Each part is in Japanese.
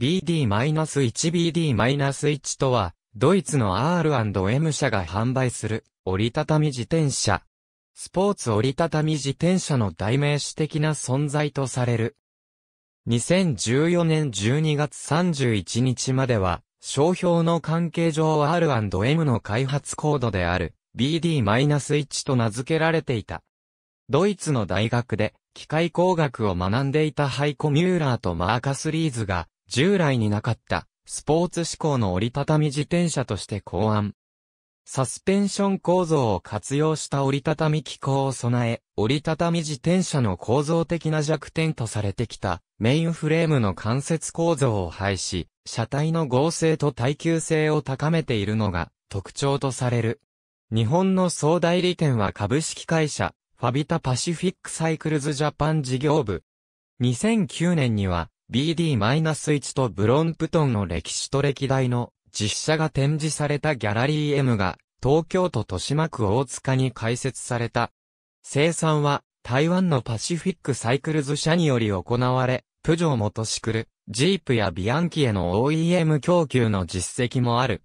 BD-1BD-1 とは、ドイツの R&M 社が販売する折りたたみ自転車。スポーツ折りたたみ自転車の代名詞的な存在とされる。2014年12月31日までは、商標の関係上 R&M の開発コードである BD-1 と名付けられていた。ドイツの大学で機械工学を学んでいたハイコ・ミューラーとマーカス・リーズが従来になかったスポーツ志向の折りたたみ自転車として考案。サスペンション構造を活用した折りたたみ機構を備え、折りたたみ自転車の構造的な弱点とされてきたメインフレームの関節構造を廃し、車体の合成と耐久性を高めているのが特徴とされる。日本の総代理店は株式会社、ファビタパシフィックサイクルズジャパン事業部。2009年には、BD-1 とブロンプトンの歴史と歴代の実写が展示されたギャラリー M が東京都豊島区大塚に開設された。生産は台湾のパシフィックサイクルズ社により行われ、プジョーモトシクル、ジープやビアンキへの OEM 供給の実績もある。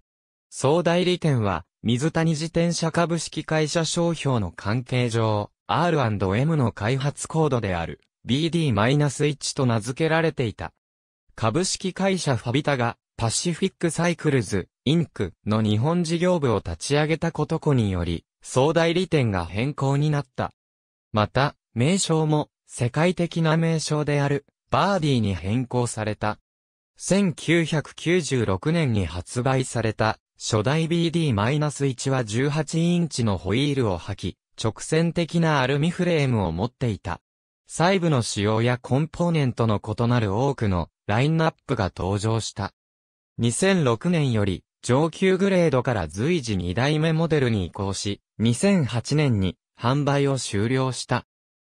総代理店は、水谷自転車株式会社商標の関係上、R&M の開発コードである。BD-1 と名付けられていた。株式会社ファビタがパシフィックサイクルズ、インクの日本事業部を立ち上げたことこにより、総代理店が変更になった。また、名称も世界的な名称であるバーディーに変更された。1996年に発売された初代 BD-1 は18インチのホイールを履き、直線的なアルミフレームを持っていた。細部の仕様やコンポーネントの異なる多くのラインナップが登場した。2006年より上級グレードから随時2代目モデルに移行し、2008年に販売を終了した。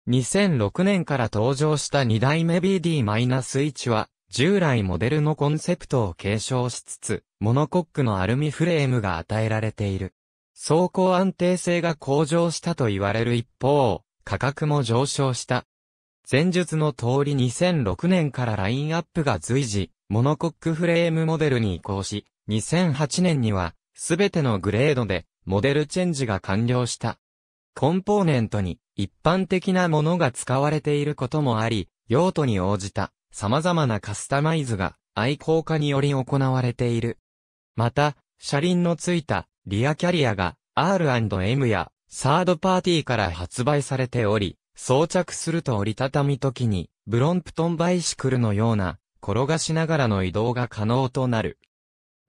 2006年から登場した2代目 BD-1 は、従来モデルのコンセプトを継承しつつ、モノコックのアルミフレームが与えられている。走行安定性が向上したと言われる一方、価格も上昇した。前述の通り2006年からラインアップが随時、モノコックフレームモデルに移行し、2008年には、すべてのグレードで、モデルチェンジが完了した。コンポーネントに、一般的なものが使われていることもあり、用途に応じた、様々なカスタマイズが、愛好家により行われている。また、車輪のついた、リアキャリアが、R&M や、サードパーティーから発売されており、装着すると折りたたみ時に、ブロンプトンバイシクルのような、転がしながらの移動が可能となる。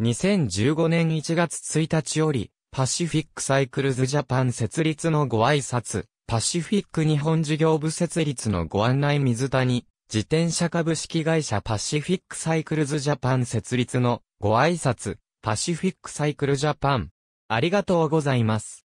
2015年1月1日より、パシフィックサイクルズジャパン設立のご挨拶、パシフィック日本事業部設立のご案内水谷、自転車株式会社パシフィックサイクルズジャパン設立のご挨拶、パシフィックサイクルジャパン。ありがとうございます。